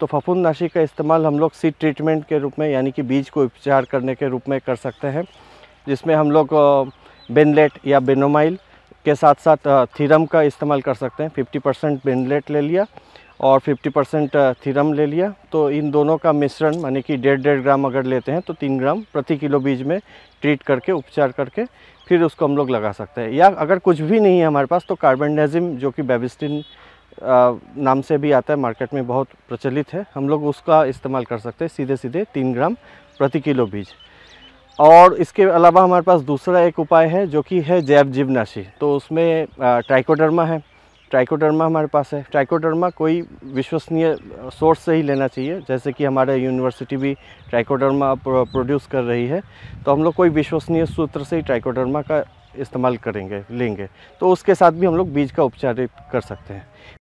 तो फफूंद नाशी का इस्तेमाल हम लोग सीड ट्रीटमेंट के रूप में यानी कि बीज को उपचार करने के रूप में कर सकते हैं जिसमें हम लोग बेनलेट या बेनोमाइल के साथ साथ थीरम का इस्तेमाल कर सकते हैं 50 परसेंट बेनलेट ले लिया और 50 परसेंट थीरम ले लिया तो इन दोनों का मिश्रण मानी कि डेढ़ डेढ़ ग्राम अगर लेते हैं तो तीन ग्राम प्रति किलो बीज में ट्रीट करके उपचार करके फिर उसको हम लोग लगा सकते हैं या अगर कुछ भी नहीं है हमारे पास तो कार्बनडाजिम जो कि बेबिस्टिन नाम से भी आता है मार्केट में बहुत प्रचलित है हम लोग उसका इस्तेमाल कर सकते हैं सीधे सीधे तीन ग्राम प्रति किलो बीज और इसके अलावा हमारे पास दूसरा एक उपाय है जो कि है जैव जीवनाशी तो उसमें ट्राइकोडर्मा है ट्राइकोडर्मा हमारे पास है ट्राइकोडर्मा कोई विश्वसनीय सोर्स से ही लेना चाहिए जैसे कि हमारे यूनिवर्सिटी भी ट्राइकोडर्मा प्रोड्यूस कर रही है तो हम लोग कोई विश्वसनीय सूत्र से ही ट्राइकोडर्मा का इस्तेमाल करेंगे लेंगे तो उसके साथ भी हम लोग बीज का उपचारित कर सकते हैं